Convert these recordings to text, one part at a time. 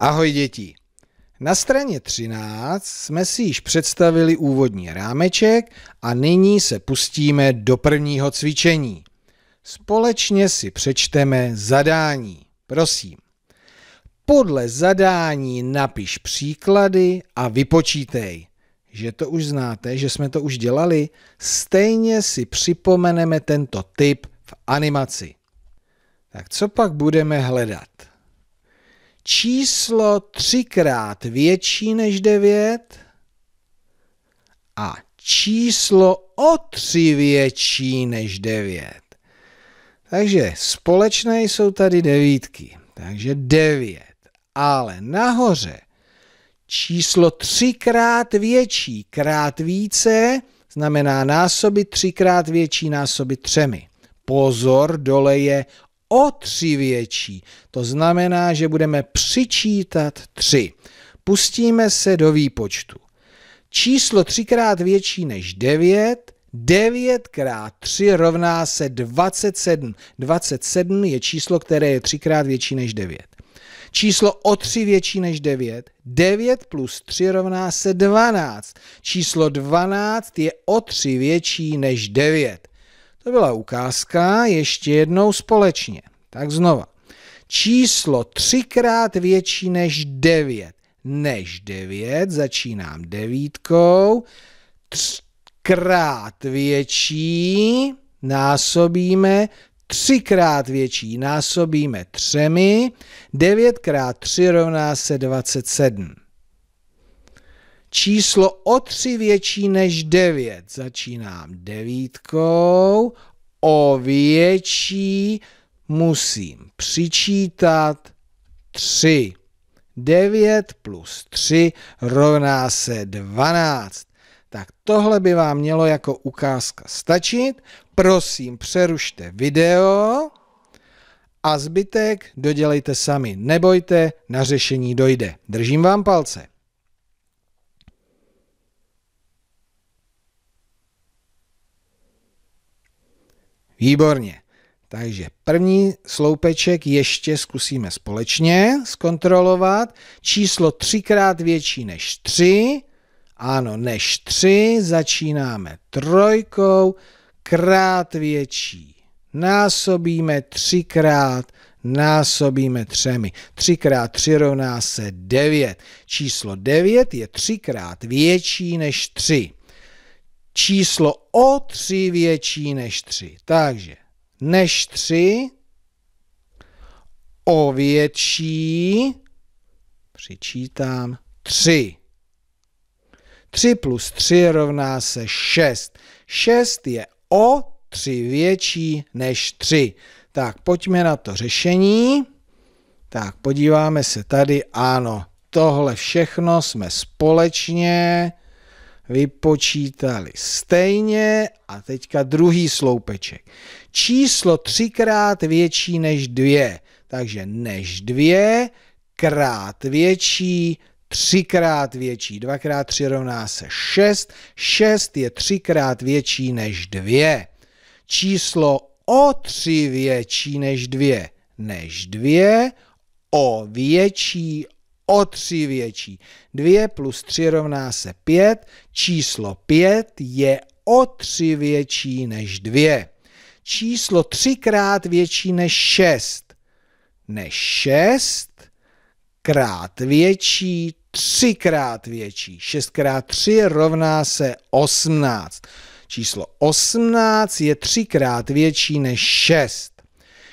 Ahoj děti! Na straně 13 jsme si již představili úvodní rámeček a nyní se pustíme do prvního cvičení. Společně si přečteme zadání. Prosím. Podle zadání napiš příklady a vypočítej. Že to už znáte, že jsme to už dělali, stejně si připomeneme tento typ v animaci. Tak co pak budeme hledat? číslo třikrát větší než 9 a číslo o tři větší než 9. Takže společné jsou tady devítky, takže 9. Ale nahoře číslo třikrát větší krát více znamená násoby třikrát větší násoby třemi. Pozor, dole je o tři větší. To znamená, že budeme přičítat tři. Pustíme se do výpočtu. Číslo třikrát větší než 9 9 krát 3 rovná se 27. 27 je číslo, které je třikrát větší než 9. Číslo o 3 větší než 9. 9 plus 3 rovná se 12. Číslo 12 je o 3 větší než 9. To byla ukázka, ještě jednou společně. Tak znova. Číslo třikrát větší než 9. Než 9 začínám devítkou. Třikrát větší násobíme třikrát větší násobíme třemi, 9 krát 3 rovná se 27 číslo o tři větší než 9. Začínám devítkou, o větší musím přičítat 3. 9 plus 3 rovná se 12. Tak tohle by vám mělo jako ukázka stačit. Prosím, přerušte video a zbytek dodělejte sami. Nebojte, na řešení dojde. Držím vám palce. Výborně. Takže první sloupeček ještě zkusíme společně zkontrolovat. Číslo třikrát větší než tři. Ano, než tři. Začínáme trojkou. Krát větší. Násobíme třikrát. Násobíme třemi. Třikrát tři rovná se devět. Číslo devět je třikrát větší než tři číslo o 3 větší než 3. Takže než 3, o větší, přičítám 3. 3 plus 3 rovná se 6. 6 je o 3 větší než 3. Tak pojďme na to řešení. Tak podíváme se tady, ano, tohle všechno jsme společně vypočítali stejně a teďka druhý sloupeček. Číslo třikrát větší než dvě, takže než dvě krát větší třikrát větší. Dvakrát tři rovná se šest, šest je třikrát větší než dvě. Číslo o tři větší než dvě, než dvě, o větší o tři větší. 2 plus 3 rovná se 5, číslo 5 je o tři větší než 2. Číslo 3 krát větší než 6. Než 6 krát větší, 3 krát větší. 6 krát 3 rovná se 18. Číslo 18 je 3 krát větší než 6.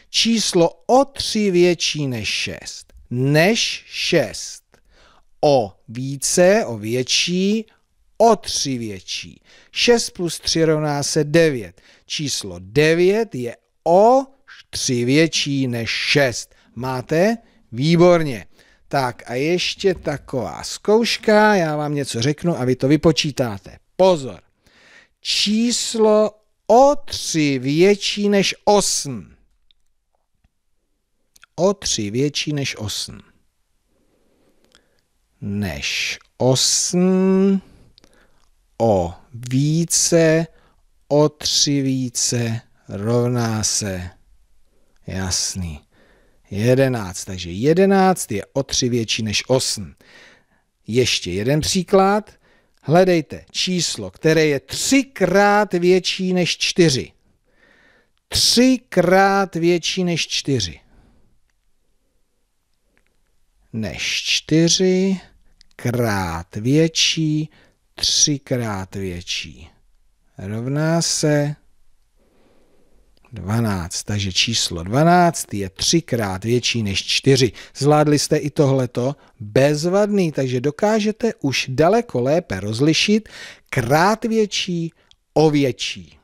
Číslo o 3 větší než 6 než 6. O více, o větší, o 3 větší. 6 plus 3 rovná se 9. Číslo 9 je o 3 větší než 6. Máte? Výborně. Tak a ještě taková zkouška, já vám něco řeknu a vy to vypočítáte. Pozor. Číslo o 3 větší než 8 o tři větší než osm. Než osm, o více, o tři více, rovná se, jasný, jedenáct. Takže jedenáct je o tři větší než osm. Ještě jeden příklad. Hledejte číslo, které je třikrát větší než čtyři. Třikrát větší než čtyři než 4 krát větší, 3 krát větší. Rovná se 12. Takže číslo 12 je 3 krát větší než 4. Zvládli jste i tohleto bezvadný, takže dokážete už daleko lépe rozlišit krát větší o větší.